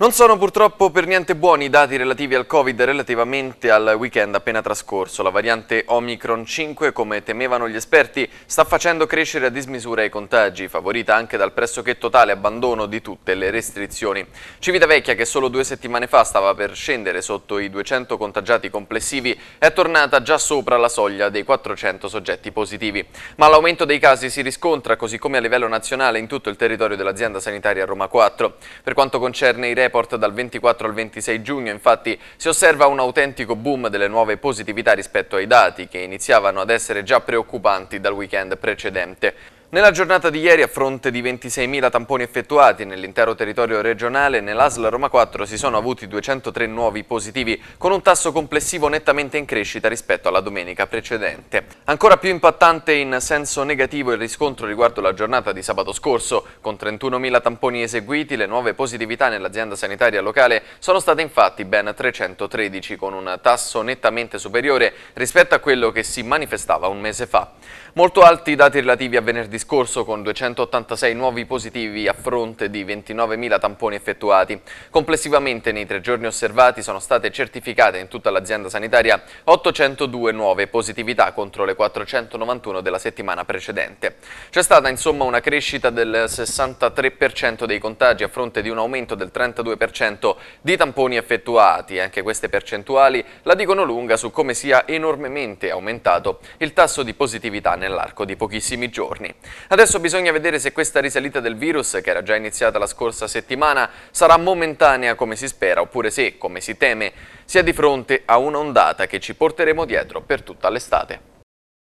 Non sono purtroppo per niente buoni i dati relativi al Covid relativamente al weekend appena trascorso. La variante Omicron 5, come temevano gli esperti, sta facendo crescere a dismisura i contagi, favorita anche dal pressoché totale abbandono di tutte le restrizioni. Civitavecchia, che solo due settimane fa stava per scendere sotto i 200 contagiati complessivi, è tornata già sopra la soglia dei 400 soggetti positivi. Ma l'aumento dei casi si riscontra, così come a livello nazionale, in tutto il territorio dell'azienda sanitaria Roma 4. Per quanto concerne i report dal 24 al 26 giugno, infatti, si osserva un autentico boom delle nuove positività rispetto ai dati, che iniziavano ad essere già preoccupanti dal weekend precedente. Nella giornata di ieri, a fronte di 26.000 tamponi effettuati nell'intero territorio regionale, nell'ASL Roma 4 si sono avuti 203 nuovi positivi, con un tasso complessivo nettamente in crescita rispetto alla domenica precedente. Ancora più impattante in senso negativo il riscontro riguardo la giornata di sabato scorso. Con 31.000 tamponi eseguiti, le nuove positività nell'azienda sanitaria locale sono state infatti ben 313, con un tasso nettamente superiore rispetto a quello che si manifestava un mese fa. Molto alti i dati relativi a venerdì venerdì scorso con 286 nuovi positivi a fronte di 29.000 tamponi effettuati. Complessivamente nei tre giorni osservati sono state certificate in tutta l'azienda sanitaria 802 nuove positività contro le 491 della settimana precedente. C'è stata insomma una crescita del 63% dei contagi a fronte di un aumento del 32% di tamponi effettuati. Anche queste percentuali la dicono lunga su come sia enormemente aumentato il tasso di positività nell'arco di pochissimi giorni. Adesso bisogna vedere se questa risalita del virus, che era già iniziata la scorsa settimana, sarà momentanea come si spera oppure se, come si teme, si è di fronte a un'ondata che ci porteremo dietro per tutta l'estate.